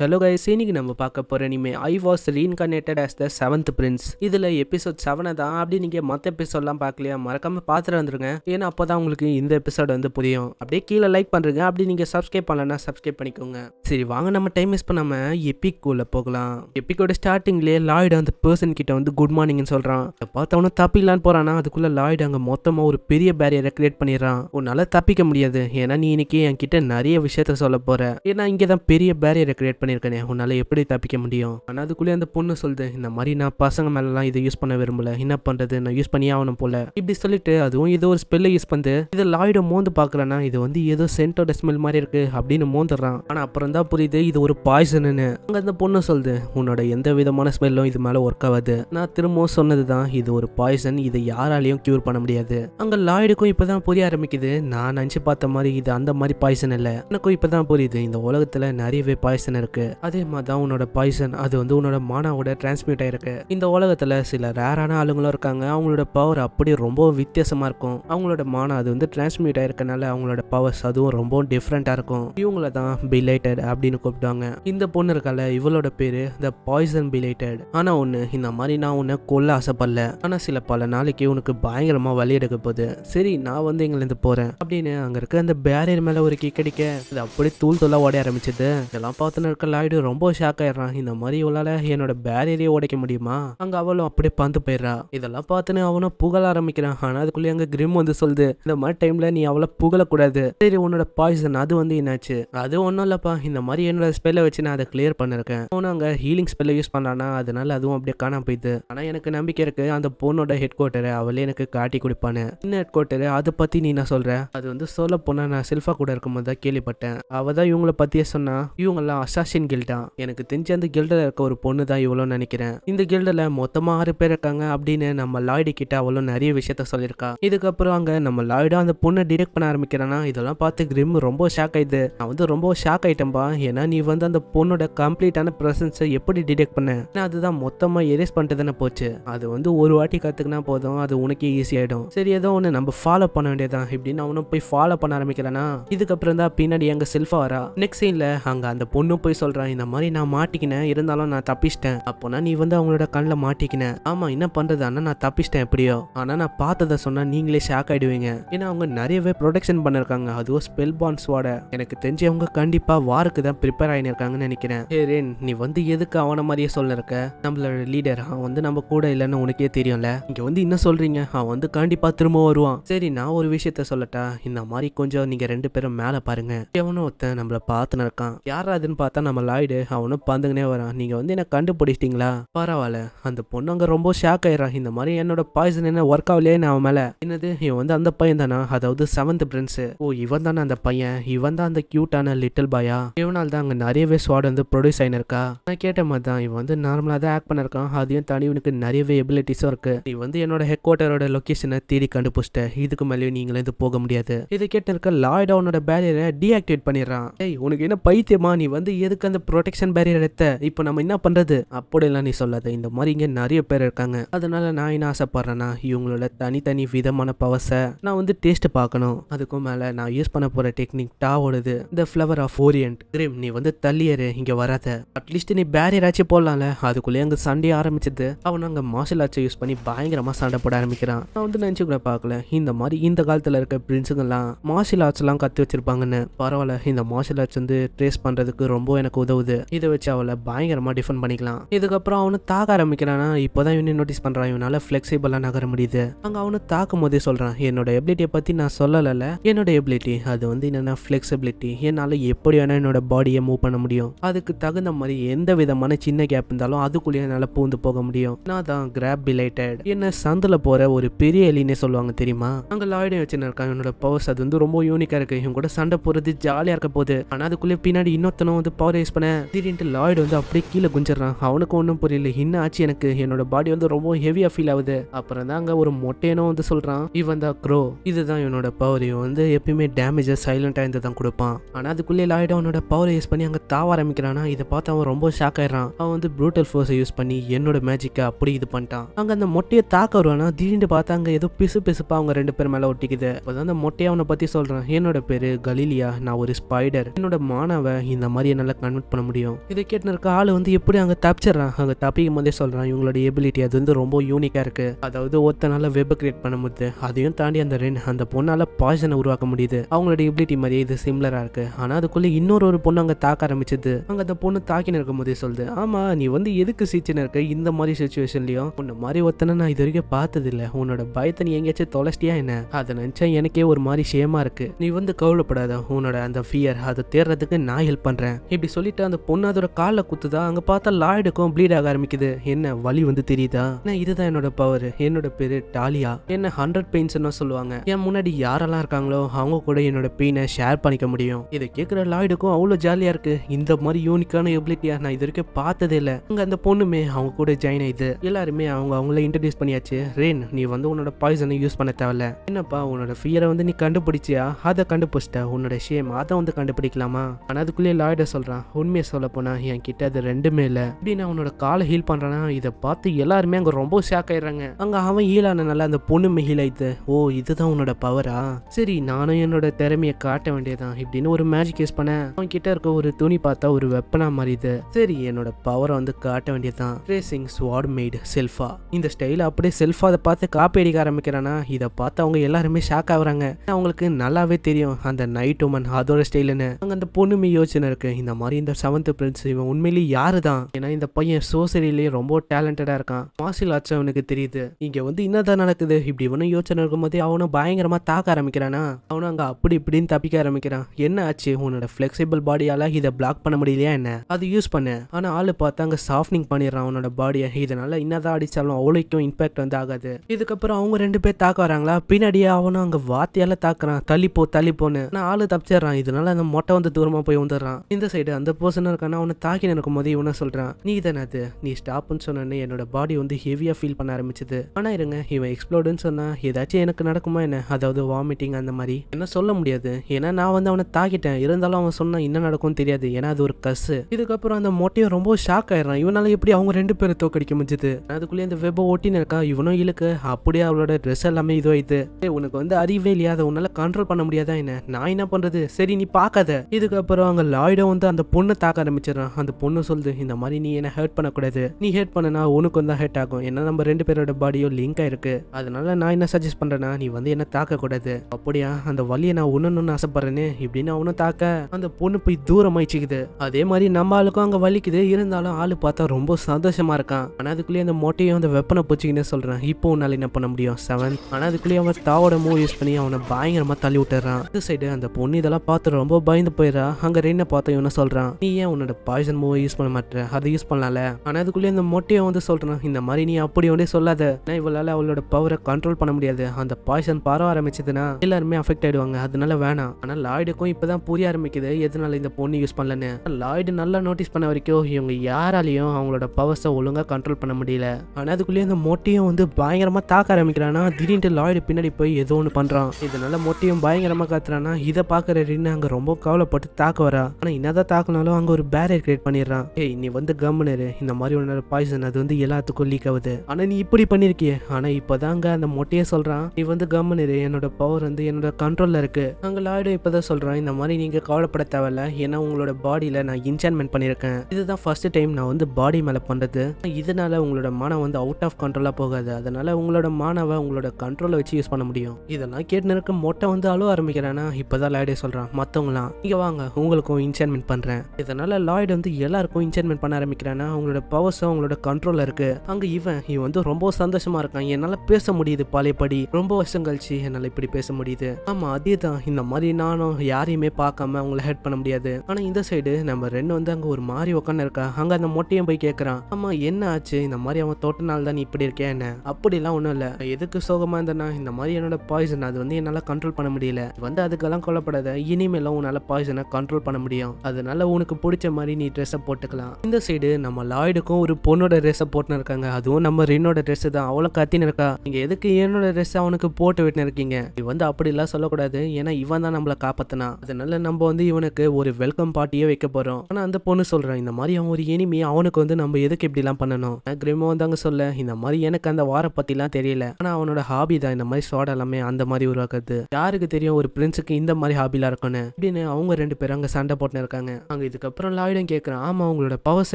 hello guys இன்னைக்கு நம்ம பார்க்க போகிற இனிமே I was reincarnated as the seventh prince இதில் எபிசோட் செவனை தான் அப்படி நீங்கள் மற்ற எபிசோட்லாம் பார்க்கலையா மறக்காம பார்த்துட்டு வந்துருங்க ஏன்னா அப்போ தான் உங்களுக்கு இந்த எபிசோட் வந்து புரியும் அப்படியே கீழே லைக் பண்ணுறங்க அப்படி நீங்கள் சப்ஸ்கிரைப் பண்ணலன்னா சப்ஸ்கிரைப் பண்ணிக்கோங்க சரி வாங்க நம்ம டைம் வேஸ்ட் பண்ணாமல் எப்பிக் எப்பிக்குள்ளே போகலாம் எப்பிக்கோட ஸ்டார்டிங்லேயே லாய்டு அந்த பர்சன் கிட்ட வந்து குட் மார்னிங்னு சொல்கிறான் பார்த்தவனும் தப்பிக்கலான்னு போகிறானா அதுக்குள்ளே லாய்டு அங்கே மொத்தமாக ஒரு பெரிய பேரியரை கிரியேட் பண்ணிடுறான் உன்னால் தப்பிக்க முடியாது ஏன்னா நீ இன்னைக்கு என்கிட்ட நிறைய விஷயத்த சொல்ல போகிற ஏன்னா இங்கே தான் பெரிய பேரியரை கிரியேட் பண்ணி பண்ணியிருக்கேனே உன்னால் எப்படி தப்பிக்க முடியும் ஆனால் அதுக்குள்ளே அந்த பொண்ணு சொல்லுது இந்த மாதிரி நான் பசங்க மேலெலாம் இதை யூஸ் பண்ண விரும்பல என்ன பண்ணுறது நான் யூஸ் பண்ணியே ஆகணும் போல இப்படி சொல்லிட்டு அதுவும் ஏதோ ஒரு ஸ்பெல்லை யூஸ் பண்ணு இதை லாய்டை மோந்து பார்க்கலன்னா இது வந்து ஏதோ சென்டோட ஸ்மெல் மாதிரி இருக்கு அப்படின்னு மோந்துடுறான் ஆனால் அப்புறம் தான் புரியுது இது ஒரு பாய்சனுன்னு அங்கே அந்த பொண்ணு சொல்லுது உன்னோட எந்த விதமான ஸ்மெல்லும் இது மேலே ஒர்க் ஆகாது நான் திரும்பவும் சொன்னது தான் இது ஒரு பாய்சன் இதை யாராலையும் க்யூர் பண்ண முடியாது அங்கே லாய்டுக்கும் இப்போ தான் புரிய ஆரம்பிக்குது நான் நினச்சி பார்த்த மாதிரி இது அந்த மாதிரி பாய்சன் இல்லை எனக்கும் இப்போ தான் புரியுது இந்த உலகத்தில் நிறையவே பாய்சன் இருக்குது இருக்கு அதே மாதிரி தான் உன்னோட பாய்சன் அது வந்து உன்னோட மானாவோட டிரான்ஸ்மிட் ஆயிருக்கு இந்த உலகத்துல சில ரேரான ஆளுங்களும் இருக்காங்க அவங்களோட பவர் அப்படி ரொம்ப வித்தியாசமா இருக்கும் அவங்களோட மானா அது வந்து டிரான்ஸ்மிட் ஆயிருக்கனால அவங்களோட பவர்ஸ் அதுவும் ரொம்ப டிஃப்ரெண்டா இருக்கும் இவங்கள தான் பிலைட்டட் அப்படின்னு கூப்பிடுவாங்க இந்த பொண்ணு இருக்கால இவளோட பேரு த பாய்சன் பிலைட்டட் ஆனா ஒண்ணு இந்த மாதிரி நான் உன்னை கொல்ல ஆசைப்படல ஆனா சில பல நாளைக்கு உனக்கு பயங்கரமா வழி எடுக்க போகுது சரி நான் வந்து இங்கிலிருந்து போறேன் அப்படின்னு அங்க இருக்க அந்த பேரியர் மேல ஒரு கிக்கடிக்க அது அப்படியே தூள் தூளா ஓட ஆரம்பிச்சது இதெல்லாம் பார்த்துன்னு இருக்க லாய்டு ரொம்ப ஷாக் ஆயிடுறான் இந்த மாதிரி இவளால என்னோட பேரியரையே உடைக்க முடியுமா அங்க அவளும் அப்படியே பந்து போயிடுறா இதெல்லாம் பார்த்துன்னு அவனும் புகழ ஆரம்பிக்கிறான் ஆனா அதுக்குள்ளே அங்க கிரிம் வந்து சொல்லுது இந்த மாதிரி டைம்ல நீ அவளை புகழக்கூடாது சரி உன்னோட பாய்சன் அது வந்து என்னாச்சு அது ஒன்றும் இல்லப்பா இந்த மாதிரி என்னோட ஸ்பெல்ல வச்சு நான் அதை கிளியர் பண்ணிருக்கேன் அவனும் அங்க ஹீலிங் ஸ்பெல்ல யூஸ் பண்ணானா அதனால அதுவும் அப்படியே காணாம போயிடுது ஆனா எனக்கு நம்பிக்கை இருக்கு அந்த பொண்ணோட ஹெட் குவார்ட்டரை அவளே எனக்கு காட்டி கொடுப்பானு என்ன ஹெட் குவார்ட்டரு அதை பத்தி நீ என்ன சொல்ற அது வந்து சொல்ல போனா நான் செல்ஃபா கூட இருக்கும்போது தான் கேள்விப்பட்டேன் அவதான் தான் இவங்கள பத்தியே சொன்னா எல்லாம் அசாசி கிறிஸ்டின் கில்டா எனக்கு தெரிஞ்ச அந்த கில்டில் இருக்க ஒரு பொண்ணு தான் இவ்வளோ நினைக்கிறேன் இந்த கில்டில் மொத்தமாக ஆறு பேர் இருக்காங்க அப்படின்னு நம்ம லாய்டு கிட்ட அவ்வளோ நிறைய விஷயத்த சொல்லியிருக்கா இதுக்கப்புறம் அங்கே நம்ம லாய்டா அந்த பொண்ணை டிடெக்ட் பண்ண ஆரம்பிக்கிறேன்னா இதெல்லாம் பார்த்து கிரிம் ரொம்ப ஷாக் ஆயிடுது நான் வந்து ரொம்ப ஷாக் ஆயிட்டேன்பா ஏன்னா நீ வந்து அந்த பொண்ணோட கம்ப்ளீட்டான ப்ரெசன்ஸை எப்படி டிடெக்ட் பண்ண ஏன்னா அதுதான் மொத்தமாக எரேஸ் பண்ணிட்டு தானே போச்சு அது வந்து ஒரு வாட்டி கற்றுக்குனா போதும் அது உனக்கே ஈஸி ஆயிடும் சரி ஏதோ ஒன்று நம்ம ஃபாலோ பண்ண வேண்டியதான் இப்படின்னு அவனும் போய் ஃபாலோ பண்ண ஆரம்பிக்கிறேன்னா இதுக்கப்புறம் தான் பின்னாடி எங்க செல்ஃபா வரா நெக்ஸ்ட் சீனில் அங்கே அந்த பொண்ணு போய் சொல்றான் இந்த மாதிரி நான் மாட்டிக்கினேன் இருந்தாலும் நான் தப்பிச்சிட்டேன் அப்போனா நீ வந்து அவங்களோட கண்ணில் மாட்டிக்கினேன் ஆமா என்ன பண்றது அண்ணா நான் தப்பிச்சிட்டேன் எப்படியோ ஆனா நான் பார்த்ததை சொன்னா நீங்களே ஷாக் ஆயிடுவீங்க ஏன்னா அவங்க நிறையவே ப்ரொடக்ஷன் பண்ணிருக்காங்க அதுவும் ஸ்பெல் பான்ஸ்வோட எனக்கு தெரிஞ்சு அவங்க கண்டிப்பா வாருக்கு தான் ப்ரிப்பேர் ஆயினிருக்காங்கன்னு நினைக்கிறேன் ஏ நீ வந்து எதுக்கு அவனை மாதிரியே சொல்லிருக்க நம்மளோட லீடர் அவன் வந்து நம்ம கூட இல்லைன்னு உனக்கே தெரியும்ல இங்கே வந்து என்ன சொல்றீங்க அவன் வந்து கண்டிப்பா திரும்ப வருவான் சரி நான் ஒரு விஷயத்த சொல்லட்டா இந்த மாதிரி கொஞ்சம் நீங்கள் ரெண்டு பேரும் மேலே பாருங்க எவனோ ஒருத்தன் நம்மளை பார்த்துன்னு இருக்கான் யாராதுன்னு பார்த்தா நம்ம லாய்டு அவனும் பந்துங்கனே வரான் நீங்கள் வந்து என்ன கண்டுபிடிச்சிட்டிங்களா பரவாயில்ல அந்த பொண்ணு அங்கே ரொம்ப ஷாக் ஆயிடுறான் இந்த மாதிரி என்னோட பாய்சன் என்ன ஒர்க் ஆகலையே நான் மேலே என்னது இவன் வந்து அந்த பையன் தானா அதாவது செவன்த் பிரின்ஸு ஓ இவன் தானே அந்த பையன் இவன் தான் அந்த க்யூட்டான லிட்டில் பாயா இவனால் தான் அங்கே நிறையவே ஸ்வாட் வந்து ப்ரொடியூஸ் ஆயினிருக்கா நான் கேட்ட மாதிரி தான் இவன் வந்து நார்மலாக தான் ஆக்ட் பண்ணிருக்கான் அதையும் தனி இவனுக்கு நிறையவே எபிலிட்டிஸும் இருக்கு நீ வந்து என்னோட ஹெட் குவார்ட்டரோட லொக்கேஷனை தேடி கண்டுபிடிச்சிட்ட இதுக்கு மேலேயும் நீங்களே இது போக முடியாது இது கேட்டிருக்க லாய்ட் அவனோட பேரியரை டீஆக்டிவேட் பண்ணிடுறான் ஏய் உனக்கு என்ன பைத்தியமா நீ வந்து எதுக்கு அதுக்கு அந்த ப்ரொடெக்ஷன் பேரியர் எடுத்த இப்போ நம்ம என்ன பண்ணுறது அப்படிலாம் நீ சொல்லாத இந்த மாதிரி இங்கே நிறைய பேர் இருக்காங்க அதனால நான் என்ன ஆசைப்படுறேன்னா இவங்களோட தனித்தனி விதமான பவர்ஸை நான் வந்து டேஸ்ட் பார்க்கணும் அதுக்கும் மேலே நான் யூஸ் பண்ண போகிற டெக்னிக் டாவோடது இந்த ஃப்ளவர் ஆஃப் ஓரியன்ட் கிரீம் நீ வந்து தள்ளியரு இங்கே வராத அட்லீஸ்ட் நீ பேரியர் ஆச்சு போடலாம்ல அதுக்குள்ளேயே அங்கே சண்டே ஆரம்பிச்சது அவன் அங்கே மார்ஷல் ஆர்ட்ஸை யூஸ் பண்ணி பயங்கரமாக சண்டை போட ஆரம்பிக்கிறான் நான் வந்து நினச்சி கூட பார்க்கல இந்த மாதிரி இந்த காலத்தில் இருக்க பிரின்ஸுங்கெல்லாம் மார்ஷல் ஆர்ட்ஸ்லாம் கற்று வச்சிருப்பாங்கன்னு பரவாயில்ல இந்த மார்ஷல் ஆர்ட்ஸ் வந்து ட்ரேஸ் பண்ணுறதுக்கு ரொம்ப எனக்கு உதவுது இதை வச்சு அவளை பயங்கரமா டிஃபன் பண்ணிக்கலாம் இதுக்கப்புறம் அவனு தாக்க ஆரம்பிக்கிறானா இப்போதான் இவனே நோட்டீஸ் பண்றான் இவனால பிளெக்சிபிளா நகர முடியுது அங்க அவனு தாக்கும் போதே சொல்றான் என்னோட எபிலிட்டியை பத்தி நான் சொல்லல என்னோட எபிலிட்டி அது வந்து என்னன்னா ஃபிளெக்சிபிலிட்டி என்னால எப்படி வேணா என்னோட பாடியை மூவ் பண்ண முடியும் அதுக்கு தகுந்த மாதிரி எந்த விதமான சின்ன கேப் இருந்தாலும் அதுக்குள்ளேயே என்னால் பூந்து போக முடியும் நான் தான் கிராப் பிலைட்டட் என்ன சந்தில் போற ஒரு பெரிய எலினே சொல்லுவாங்க தெரியுமா அங்க லாய்டே வச்சுன்னு இருக்கான் என்னோட பவர்ஸ் அது வந்து ரொம்ப யூனிக்கா இருக்கு இவங்க கூட சண்டை போறது ஜாலியாக இருக்க போகுது ஆனால் அதுக்குள்ளே பின்னாடி இன்னொருத்தனும் வந்து பவர் யூஸ் பண்ணேன் திடீர்னு லாய்டு வந்து அப்படியே கீழே குஞ்சிடறான் அவனுக்கு ஒன்றும் புரியல என்ன ஆச்சு எனக்கு என்னோட பாடி வந்து ரொம்ப ஹெவியாக ஃபீல் ஆகுது அப்புறம் தான் அங்கே ஒரு மொட்டையனும் வந்து சொல்கிறான் இவன் தான் க்ரோ இதுதான் என்னோட பவர் இவன் வந்து எப்பயுமே டேமேஜை சைலண்டாக இருந்து தான் கொடுப்பான் ஆனால் அதுக்குள்ளே லாய்டு அவனோட பவர் யூஸ் பண்ணி அங்கே தாவ ஆரம்பிக்கிறானா இதை பார்த்து அவன் ரொம்ப ஷாக் ஆயிடறான் அவன் வந்து ப்ரூட்டல் ஃபோர்ஸை யூஸ் பண்ணி என்னோட மேஜிக்கை அப்படி இது பண்ணிட்டான் அங்கே அந்த மொட்டையை தாக்க வருவானா திடீர்னு பார்த்தா அங்கே ஏதோ பிசு பிசுப்பாக அவங்க ரெண்டு பேர் மேலே ஒட்டிக்குது அப்போதான் அந்த மொட்டையை அவனை பற்றி சொல்கிறான் என்னோட பேர் கலீலியா நான் ஒரு ஸ்பைடர் என்னோட மாணவன் இந்த மாதிரி என்னால் கன்வெர்ட் பண்ண முடியும் இதை கேட்டு இருக்க ஆள் வந்து எப்படி அங்கே தப்பிச்சிடறான் அங்கே தப்பிக்கும் போதே சொல்கிறான் இவங்களோட எபிலிட்டி அது வந்து ரொம்ப யூனிக்காக இருக்குது அதாவது ஒருத்தனால வெப் கிரியேட் பண்ண முடியுது அதையும் தாண்டி அந்த ரென் அந்த பொண்ணால் பாய்சனை உருவாக்க முடியுது அவங்களோட எபிலிட்டி மாதிரியே இது சிம்லராக இருக்குது ஆனால் அதுக்குள்ளே இன்னொரு ஒரு பொண்ணு அங்கே தாக்க ஆரம்பிச்சது அங்கே அந்த பொண்ணு தாக்கின்னு இருக்கும் போதே சொல்லுது ஆமாம் நீ வந்து எதுக்கு சீச்சனை இருக்க இந்த மாதிரி சுச்சுவேஷன்லையும் உன்ன மாதிரி ஒருத்தனை நான் இது வரைக்கும் பார்த்ததில்ல உன்னோட பயத்தை நீ எங்கேயாச்சும் தொலைச்சிட்டியா என்ன அதை நினச்சா எனக்கே ஒரு மாதிரி ஷேமாக இருக்குது நீ வந்து கவலைப்படாத உன்னோட அந்த ஃபியர் அதை தேடுறதுக்கு நான் ஹெல்ப் பண்ணுறேன் இப்படி சொல்லிட்டு அந்த பொண்ணு அதோட காலில் குத்துதா அங்கே பார்த்தா லாய்டுக்கும் ப்ளீட் ஆக ஆரம்பிக்குது என்ன வழி வந்து தெரியுதா நான் இதுதான் என்னோட பவர் என்னோட பேரு டாலியா என்ன ஹண்ட்ரட் பெயின்ஸ் சொல்லுவாங்க என் முன்னாடி யாரெல்லாம் இருக்காங்களோ அவங்க கூட என்னோட பெயினை ஷேர் பண்ணிக்க முடியும் இதை கேட்குற லாய்டுக்கும் அவ்வளோ ஜாலியாக இருக்கு இந்த மாதிரி யூனிக்கான எபிலிட்டியா நான் இது வரைக்கும் பார்த்ததே இல்லை அங்கே அந்த பொண்ணுமே அவங்க கூட ஜாயின் ஆயிடுது எல்லாருமே அவங்க அவங்கள இன்ட்ரடியூஸ் பண்ணியாச்சு ரேன் நீ வந்து உன்னோட பாய்சனை யூஸ் பண்ண தேவையில்ல என்னப்பா உன்னோட ஃபியரை வந்து நீ கண்டுபிடிச்சியா அதை கண்டுபிடிச்சிட்ட உன்னோட ஷேம் அதை வந்து கண்டுபிடிக்கலாமா ஆனால் அதுக்குள்ளேயே லாய்டை சொல்கிறான் உண்மையை சொல்லப்போனால் என் கிட்ட அது ரெண்டுமே இல்லை இப்படி நான் அவனோட காலை ஹீல் பண்ணுறேன்னா இதை பார்த்து எல்லாருமே அங்கே ரொம்ப ஷாக் ஆயிடுறாங்க அங்கே அவன் ஹீல் ஆனனால அந்த பொண்ணு ஹீல் ஆயிடுது ஓ இதுதான் உன்னோட பவரா சரி நானும் என்னோட திறமையை காட்ட வேண்டியதான் இப்படின்னு ஒரு மேஜிக் யூஸ் பண்ணேன் அவன் கிட்ட இருக்க ஒரு துணி பார்த்தா ஒரு வெப்பனா மாறிது சரி என்னோட பவரை வந்து காட்ட வேண்டியதுதான் ரேசிங் ஸ்வாட் மெய்டு செல்ஃபா இந்த ஸ்டைல் அப்படியே செல்ஃபா அதை பார்த்து காப்பி அடிக்க ஆரம்பிக்கிறானா இதை பார்த்து அவங்க எல்லாருமே ஷாக் ஆகுறாங்க அவங்களுக்கு நல்லாவே தெரியும் அந்த நைட் உமன் அதோட ஸ்டைலுன்னு அங்கே அந்த பொண்ணுமே யோசனை இருக்கு இந்த மாதிரி மாதிரி இந்த செவன்த் பிரின்ஸ் இவன் உண்மையிலேயே யாரு தான் ஏன்னா இந்த பையன் சோசரியிலேயே ரொம்ப டேலண்டடாக இருக்கான் மார்ஷியல் ஆர்ட்ஸ் அவனுக்கு தெரியுது இங்கே வந்து என்னதான் நடக்குது இப்படி இவனும் யோசனை போதே அவனும் பயங்கரமாக தாக்க ஆரம்பிக்கிறானா அவனும் அங்கே அப்படி இப்படின்னு தப்பிக்க ஆரம்பிக்கிறான் என்ன ஆச்சு உன்னோட பிளெக்சிபிள் பாடியால் இதை பிளாக் பண்ண முடியலையா என்ன அது யூஸ் பண்ண ஆனால் ஆள் பார்த்தா அங்கே சாஃப்டிங் பண்ணிடுறான் அவனோட பாடியை இதனால என்னதான் அடிச்சாலும் அவ்வளோக்கும் இம்பேக்ட் வந்து ஆகாது இதுக்கப்புறம் அவங்க ரெண்டு பேர் தாக்க வராங்களா பின்னாடியே அவனும் அங்கே வார்த்தையால் தாக்குறான் தள்ளிப்போ தள்ளிப்போன்னு ஆனா ஆள் தப்பிச்சிடுறான் இதனால அந்த மொட்டை வந்து தூரமாக போய் வந்துடுறான் இந்த சைடு அந்த பர்சனாக இருக்கானா அவனை தாக்கி நினைக்கும் போதே இவனை சொல்கிறான் நீ தானே அது நீ ஸ்டாப்னு சொன்னோடனே என்னோட பாடி வந்து ஹெவியாக ஃபீல் பண்ண ஆரம்பிச்சது ஆனால் இருங்க இவன் எக்ஸ்ப்ளோர்டுன்னு சொன்னால் ஏதாச்சும் எனக்கு நடக்குமா என்ன அதாவது வாமிட்டிங் அந்த மாதிரி என்ன சொல்ல முடியாது ஏன்னா நான் வந்து அவனை தாக்கிட்டேன் இருந்தாலும் அவன் சொன்னால் என்ன நடக்கும்னு தெரியாது ஏன்னா அது ஒரு கஸ் இதுக்கப்புறம் அந்த மொட்டையும் ரொம்ப ஷாக் ஆயிடுறான் இவனால எப்படி அவங்க ரெண்டு பேரும் தோக்கடிக்க முடிஞ்சது அதுக்குள்ளே அந்த வெப்ப ஓட்டின்னு இருக்கா இவனும் இழுக்கு அப்படியே அவளோட ட்ரெஸ் எல்லாமே இதுவாயிது உனக்கு வந்து அறிவே இல்லையா அதை உன்னால கண்ட்ரோல் பண்ண முடியாதா என்ன நான் என்ன பண்றது சரி நீ பார்க்காத இதுக்கப்புறம் அங்க லாய்டோ வந்து அந்த பொண்ணை தாக்க ஆரம்பிச்சிடறான் அந்த பொண்ணு சொல்லுது இந்த மாதிரி நீ என்ன ஹர்ட் பண்ணக்கூடாது நீ ஹேட் பண்ணனா உனக்கு வந்து ஹர்ட் ஆகும் ஏன்னா நம்ம ரெண்டு பேரோட பாடியும் லிங்க் ஆயிருக்கு அதனால நான் என்ன சஜஸ்ட் பண்றேன்னா நீ வந்து என்ன தாக்க கூடாது அப்படியா அந்த வழியை நான் உணணும்னு ஆசைப்படுறேன்னு இப்படின்னு அவனும் தாக்க அந்த பொண்ணு போய் தூரம் ஆயிடுச்சுக்குது அதே மாதிரி நம்ம ஆளுக்கும் அங்க வலிக்குது இருந்தாலும் ஆளு பார்த்தா ரொம்ப சந்தோஷமா இருக்கான் ஆனா அதுக்குள்ளேயே அந்த மொட்டையும் அந்த வெப்பனை போச்சுக்கின்னு சொல்றேன் இப்போ உன்னால என்ன பண்ண முடியும் செவன் ஆனா அதுக்குள்ளேயே அவன் தாவோட மூவ் யூஸ் பண்ணி அவனை பயங்கரமா தள்ளி விட்டுறான் இந்த சைடு அந்த பொண்ணு இதெல்லாம் பார்த்து ரொம்ப பயந்து போயிடறா அங்க ரெயினை பார்த்தா இவனை சொல்றான் சொல்கிறான் நீ ஏன் உன்னோட பாய்சன் மூவை யூஸ் பண்ண மாட்டேன் அதை யூஸ் பண்ணல ஆனா அதுக்குள்ளே இந்த மொட்டையை வந்து சொல்றான் இந்த மாதிரி நீ அப்படி ஒன்றே சொல்லாத நான் அவளோட பவரை கண்ட்ரோல் பண்ண முடியாது அந்த பாய்சன் பரவ ஆரம்பிச்சதுன்னா எல்லாருமே அஃபெக்ட் ஆயிடுவாங்க அதனால வேணாம் ஆனா லாய்டுக்கும் இப்பதான் புரிய ஆரம்பிக்குது எதனால இந்த பொண்ணு யூஸ் பண்ணலன்னு லாய்டு நல்லா நோட்டீஸ் பண்ண வரைக்கும் இவங்க யாராலையும் அவங்களோட பவர்ஸை ஒழுங்கா கண்ட்ரோல் பண்ண முடியல ஆனா அதுக்குள்ளேயே இந்த மொட்டையும் வந்து பயங்கரமா தாக்க ஆரம்பிக்கிறானா திடீர்னு லாய்டு பின்னாடி போய் ஏதோ ஒன்று பண்றான் இதனால மொட்டையும் பயங்கரமா காத்துறானா இதை பாக்குற ரின்னு அங்க ரொம்ப கவலைப்பட்டு தாக்க வரா ஆனா என்னதான் தாக்க பார்க்கனாலும் அங்கே ஒரு பேரியர் கிரியேட் பண்ணிடுறான் ஏய் நீ வந்து கம்முனரு இந்த மாதிரி உன்னோட பாய்சன் அது வந்து எல்லாத்துக்கும் லீக் ஆகுது ஆனால் நீ இப்படி பண்ணியிருக்கிய ஆனால் இப்போதாங்க அந்த மொட்டையே சொல்கிறான் நீ வந்து கம்முனரு என்னோட பவர் வந்து என்னோட கண்ட்ரோலில் இருக்குது அங்கே லாய்டு இப்பதான் சொல்கிறான் இந்த மாதிரி நீங்கள் கவலைப்பட தேவையில்ல ஏன்னா உங்களோட பாடியில் நான் இன்சான்மெண்ட் பண்ணியிருக்கேன் இதுதான் ஃபர்ஸ்ட் டைம் நான் வந்து பாடி மேலே பண்ணுறது இதனால உங்களோட மனம் வந்து அவுட் ஆஃப் கண்ட்ரோலாக போகாது அதனால் உங்களோட மானவை உங்களோட கண்ட்ரோலை வச்சு யூஸ் பண்ண முடியும் இதெல்லாம் கேட்டு இருக்க மொட்டை வந்து அழுவ ஆரம்பிக்கிறானா இப்பதான் லாய்டே சொல்கிறான் மற்றவங்களாம் இங்கே வாங்க உங்களுக்கும் இன்சான்மெண்ட் பண்ணுறேன் இருக்கேன் இதனால லாய்டு வந்து எல்லாருக்கும் இன்சைன்மெண்ட் பண்ண ஆரம்பிக்கிறானா அவங்களோட பவர்ஸ் அவங்களோட கண்ட்ரோல இருக்கு அங்க இவன் இவன் வந்து ரொம்ப சந்தோஷமா இருக்கான் என்னால பேச முடியுது பழையபடி ரொம்ப வருஷம் கழிச்சு என்னால இப்படி பேச முடியுது ஆமா அதே தான் இந்த மாதிரி நானும் யாரையுமே பார்க்காம அவங்கள ஹெல்ப் பண்ண முடியாது ஆனா இந்த சைடு நம்ம ரெண்டு வந்து அங்க ஒரு மாதிரி உட்காந்து இருக்கா அங்க அந்த மொட்டையும் போய் கேட்குறான் ஆமா என்ன ஆச்சு இந்த மாதிரி அவன் தோட்டனால தான் நீ இப்படி இருக்கேன் என்ன அப்படிலாம் ஒண்ணும் இல்ல எதுக்கு சோகமா இருந்தேன்னா இந்த மாதிரி என்னோட பாய்சன் அது வந்து என்னால் கண்ட்ரோல் பண்ண முடியல வந்து அதுக்கெல்லாம் கொல்லப்படாத இனிமேலும் உன்னால பாய்சனை கண்ட்ரோல் பண்ண முடியும் அதனால உனக்கு பிடிச்ச மாதிரி நீ ட்ரெஸ்ஸை போட்டுக்கலாம் இந்த சைடு நம்ம லாய்டுக்கும் ஒரு பொண்ணோட ட்ரெஸ்ஸை போட்டுன்னு இருக்காங்க அதுவும் நம்ம ரின்னோட ட்ரெஸ் தான் அவ்வளோ கத்தின்னு இருக்கா நீங்க எதுக்கு என்னோட ட்ரெஸ் அவனுக்கு போட்டு விட்டுன்னு இருக்கீங்க இவன் வந்து அப்படிலாம் சொல்லக்கூடாது ஏன்னா இவன் தான் நம்மளை காப்பாத்தினா அதனால நம்ம வந்து இவனுக்கு ஒரு வெல்கம் பார்ட்டியே வைக்க போகிறோம் ஆனால் அந்த பொண்ணு சொல்கிறான் இந்த மாதிரி அவன் ஒரு எனிமி அவனுக்கு வந்து நம்ம எதுக்கு இப்படிலாம் பண்ணணும் கிரிமோ வந்தாங்க சொல்ல இந்த மாதிரி எனக்கு அந்த வார பற்றிலாம் தெரியல ஆனா அவனோட ஹாபி தான் இந்த மாதிரி சோடா எல்லாமே அந்த மாதிரி உருவாக்குறது யாருக்கு தெரியும் ஒரு பிரின்ஸுக்கு இந்த மாதிரி ஹாபிலாம் இருக்கணும் அப்படின்னு அவங்க ரெண்டு பேரும் அங்கே சண்டை போட்டுன்னு இருக்காங்க கேட்குறாங்க இதுக்கப்புறம் லாய்டும் கேட்குறான் ஆமாம் அவங்களோட பவர்ஸ்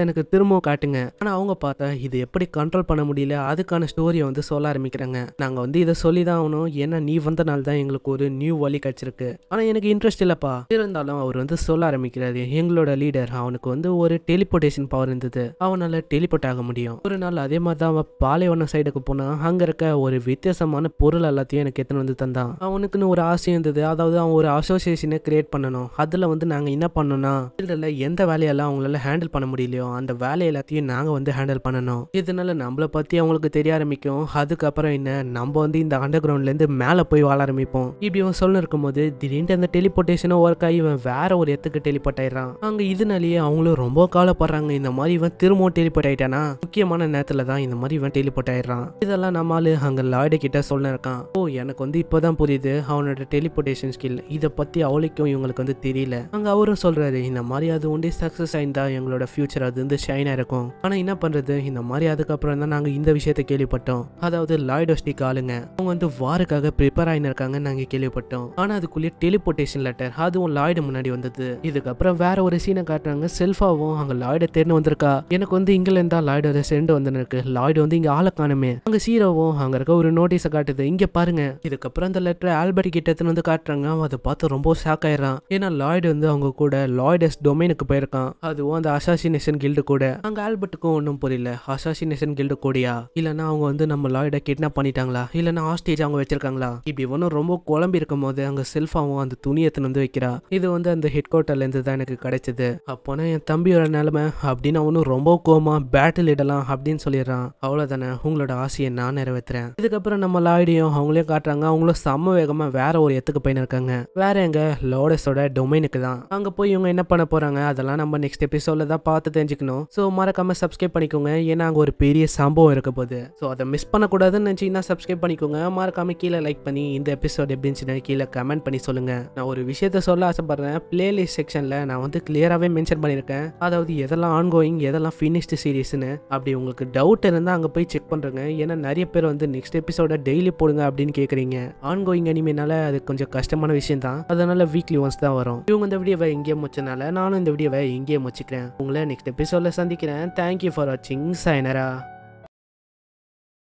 எனக்கு திரும்பவும் காட்டுங்க ஆனால் அவங்க பார்த்தா இது எப்படி கண்ட்ரோல் பண்ண முடியல அதுக்கான ஸ்டோரியை வந்து சொல்ல ஆரம்பிக்கிறாங்க நாங்கள் வந்து இதை சொல்லி தான் ஆகணும் ஏன்னா நீ வந்த நாள் தான் எங்களுக்கு ஒரு நியூ வழி கிடச்சிருக்கு ஆனால் எனக்கு இன்ட்ரெஸ்ட் இல்லைப்பா இருந்தாலும் அவர் வந்து சொல்ல ஆரம்பிக்கிறாரு எங்களோட லீடர் அவனுக்கு வந்து ஒரு டெலிபோர்டேஷன் பவர் இருந்தது அவனால் டெலிபோர்ட் ஆக முடியும் ஒரு நாள் அதே மாதிரி தான் அவன் பாலைவன சைடுக்கு போனால் அங்கே இருக்க ஒரு வித்தியாசமான பொருள் எல்லாத்தையும் எனக்கு எத்தனை வந்து தந்தான் அவனுக்குன்னு ஒரு ஆசை இருந்தது அதாவது அவன் ஒரு அசோசியேஷனை கிரியேட் பண்ணணும் அதில் வந்து நாங்கள் என்ன பண்ணோம்னா ஹாஸ்பிட்டலில் எந்த வேலையெல்லாம் அவங்களால ஹேண்டில் பண்ண முடியலையோ அந்த வேலை எல்லாத்தையும் நாங்கள் வந்து ஹேண்டில் பண்ணணும் இதனால நம்மளை பற்றி அவங்களுக்கு தெரிய ஆரம்பிக்கும் அதுக்கப்புறம் என்ன நம்ம வந்து இந்த அண்டர் கிரவுண்ட்லேருந்து மேலே போய் வாழ ஆரம்பிப்போம் இப்படி இவன் சொல்ல இருக்கும்போது திடீர்னு அந்த டெலிபோர்ட்டேஷனை ஒர்க் ஆகி இவன் வேற ஒரு இடத்துக்கு டெலிபோர்ட் ஆயிடுறான் அங்கே இதனாலேயே அவங்களும் ரொம்ப காலப்படுறாங்க இந்த மாதிரி இவன் திரும்பவும் டெலிபோர்ட் ஆயிட்டானா முக்கியமான நேரத்தில் தான் இந்த மாதிரி இவன் டெலிபோர்ட் ஆயிடுறான் இதெல்லாம் நம்மளால அங்கே லாய்டு கிட்ட சொல்ல இருக்கான் ஓ எனக்கு வந்து இப்போதான் புரியுது அவனோட டெலிபோர்டேஷன் ஸ்கில் இதை பற்றி அவளுக்கும் இவங்களுக்கு வந்து தெரியல அங்கே அவரும் சொல்றாரு இந்த மாதிரி அது ஒன் சக்ஸஸ் ஆயிருந்தா எங்களோட ஃபியூச்சர் அது வந்து ஷைனாக இருக்கும் ஆனால் என்ன பண்ணுறது இந்த மாதிரி அதுக்கப்புறம் தான் நாங்கள் இந்த விஷயத்தை கேள்விப்பட்டோம் அதாவது லாய்டோஸ்டிக் ஆளுங்க அவங்க வந்து வாருக்காக ப்ரிப்பேர் ஆகினு இருக்காங்கன்னு நாங்கள் கேள்விப்பட்டோம் ஆனால் அதுக்குள்ளே டெலிபோர்டேஷன் லெட்டர் அதுவும் லாய்டு முன்னாடி வந்தது இதுக்கப்புறம் வேற ஒரு சீனை காட்டுறாங்க செல்ஃபாவும் அங்கே லாய்டை தேர்ந்து வந்திருக்கா எனக்கு வந்து இங்கிலேருந்து தான் லாய்டோட செண்டு வந்துருக்கு லாய்டு வந்து இங்கே ஆளை காணுமே அங்கே சீரோவும் அங்கே இருக்க ஒரு நோட்டீஸை காட்டுது இங்கே பாருங்க இதுக்கப்புறம் அந்த லெட்டர் ஆல்பர்ட் கிட்ட வந்து காட்டுறாங்க அதை பார்த்து ரொம்ப ஷாக் ஆயிடுறான் ஏன்னா லாய்டு வந்து அவங்க கூட லாய்டஸ் டொமைனுக்கு போயிருக்கான் அதுவும் அந்த அசாசினேஷன் கில்டு கூட அங்க ஆல்பர்ட்டுக்கும் ஒன்றும் புரியல அசாசினேஷன் கில்டு கூடயா இல்லைன்னா அவங்க வந்து நம்ம லாய்டை கிட்னாப் பண்ணிட்டாங்களா இல்லைன்னா ஆஸ்டேஜ் அவங்க வச்சிருக்காங்களா இப்படி ஒன்றும் ரொம்ப குழம்பி இருக்கும் போது அங்க செல்ஃபாவும் அந்த துணியை வந்து வைக்கிறா இது வந்து அந்த ஹெட் குவார்டர்ல இருந்து தான் எனக்கு கிடைச்சது அப்போனா என் தம்பியோட நிலைமை அப்படின்னு அவனும் ரொம்ப கோமா பேட்டில் இடலாம் அப்படின்னு சொல்லிடுறான் அவ்வளவுதானே உங்களோட ஆசையை நான் நிறைவேற்றுறேன் இதுக்கப்புறம் நம்ம லாய்டையும் அவங்களையும் காட்டுறாங்க அவங்களும் சம வேகமாக வேற ஒரு இடத்துக்கு போயின்னு இருக்காங்க வேற எங்க லோடஸோட டொமைனுக்கு தான் அங்கே போய் இவங்க என்ன பண்ண போகிறாங்க அதெல்லாம் நம்ம நெக்ஸ்ட் எபிசோடில் தான் பார்த்து தெரிஞ்சுக்கணும் ஸோ மறக்காமல் சப்ஸ்கிரைப் பண்ணிக்கோங்க ஏன்னா அங்கே ஒரு பெரிய சம்பவம் இருக்க போகுது ஸோ அதை மிஸ் பண்ணக்கூடாதுன்னு நினச்சிங்கன்னா சப்ஸ்கிரைப் பண்ணிக்கோங்க மறக்காமல் கீழே லைக் பண்ணி இந்த எபிசோட் எப்படின்னு கீழே கமெண்ட் பண்ணி சொல்லுங்கள் நான் ஒரு விஷயத்த சொல்ல ஆசைப்பட்றேன் பிளேலிஸ்ட் செக்ஷனில் நான் வந்து கிளியராகவே மென்ஷன் பண்ணியிருக்கேன் அதாவது எதெல்லாம் ஆன்கோயிங் எதெல்லாம் ஃபினிஷ்டு சீரீஸ்னு அப்படி உங்களுக்கு டவுட் இருந்தால் அங்கே போய் செக் பண்ணுறேங்க ஏன்னா நிறைய பேர் வந்து நெக்ஸ்ட் எபிசோட டெய்லி போடுங்க அப்படின்னு கேட்குறீங்க ஆன்கோயிங் அனிமேனால அது கொஞ்சம் கஷ்டமான விஷயம் தான் அதனால வீக்லி ஒன்ஸ் தான் வரும் இவங்க இந்த வீடியோவை எங்கேயே முடிச்சனால நான் நானும் இந்த வீடியோவை இங்கேயே முடிச்சுக்கிறேன் உங்களை நெக்ஸ்ட் எபிசோடில் சந்திக்கிறேன் தேங்க்யூ ஃபார் வாட்சிங் சைனரா